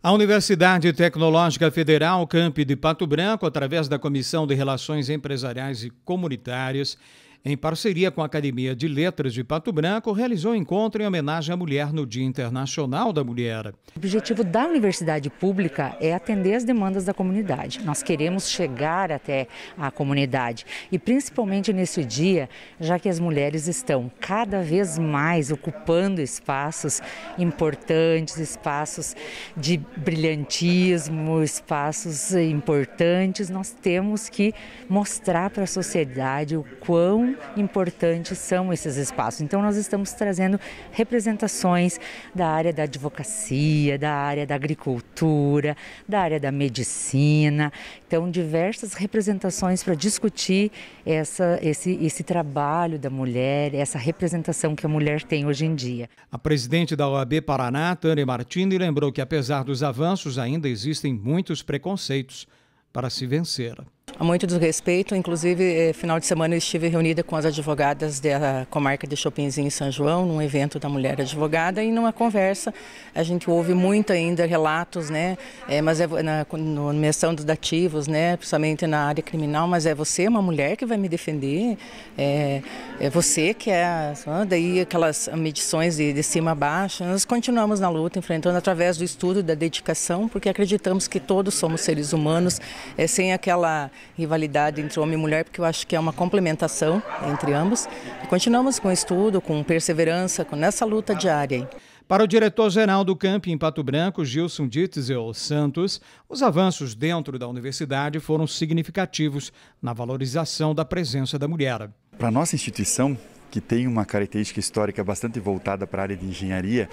A Universidade Tecnológica Federal Camp de Pato Branco, através da Comissão de Relações Empresariais e Comunitárias, em parceria com a Academia de Letras de Pato Branco, realizou um encontro em homenagem à mulher no Dia Internacional da Mulher. O objetivo da universidade pública é atender as demandas da comunidade. Nós queremos chegar até a comunidade e principalmente nesse dia, já que as mulheres estão cada vez mais ocupando espaços importantes, espaços de brilhantismo, espaços importantes, nós temos que mostrar para a sociedade o quão importantes são esses espaços. Então, nós estamos trazendo representações da área da advocacia, da área da agricultura, da área da medicina. Então, diversas representações para discutir essa, esse, esse trabalho da mulher, essa representação que a mulher tem hoje em dia. A presidente da OAB Paraná, Tânia Martini, lembrou que, apesar dos avanços, ainda existem muitos preconceitos para se vencer. Há muito desrespeito, inclusive, eh, final de semana eu estive reunida com as advogadas da comarca de Chopinzinho em São João, num evento da mulher advogada, e numa conversa a gente ouve muito ainda relatos, né, é, mas é na, no, menção dos dativos, né, principalmente na área criminal, mas é você, uma mulher, que vai me defender, é, é você que é, daí aquelas medições de, de cima a baixo, nós continuamos na luta, enfrentando através do estudo, da dedicação, porque acreditamos que todos somos seres humanos, é, sem aquela rivalidade entre homem e mulher, porque eu acho que é uma complementação entre ambos. E continuamos com estudo, com perseverança, com nessa luta diária. Para o diretor-geral do camp em Pato Branco, Gilson Ditzel Santos, os avanços dentro da universidade foram significativos na valorização da presença da mulher. Para a nossa instituição, que tem uma característica histórica bastante voltada para a área de engenharia,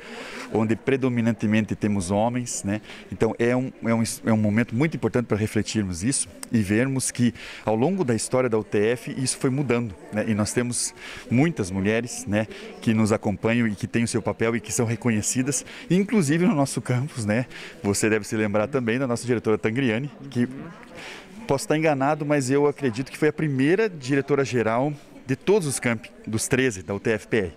onde predominantemente temos homens, né? Então é um, é um, é um momento muito importante para refletirmos isso e vermos que ao longo da história da UTF isso foi mudando, né? E nós temos muitas mulheres, né, que nos acompanham e que têm o seu papel e que são reconhecidas, inclusive no nosso campus, né? Você deve se lembrar também da nossa diretora Tangriani, que uhum. posso estar enganado, mas eu acredito que foi a primeira diretora geral de todos os campos, dos 13 da UTFPR,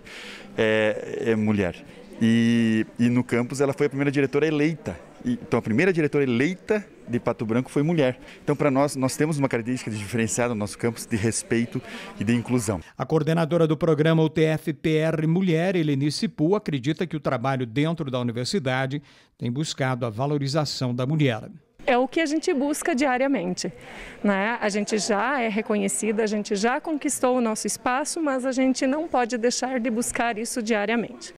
é, é mulher. E, e, no campus ela foi a primeira diretora eleita. Então a primeira diretora eleita de Pato Branco foi mulher. Então para nós nós temos uma característica diferenciada no nosso campus de respeito e de inclusão. A coordenadora do programa UTFPR Mulher, Helenice Pu, acredita que o trabalho dentro da universidade tem buscado a valorização da mulher é o que a gente busca diariamente. Né? A gente já é reconhecida, a gente já conquistou o nosso espaço, mas a gente não pode deixar de buscar isso diariamente.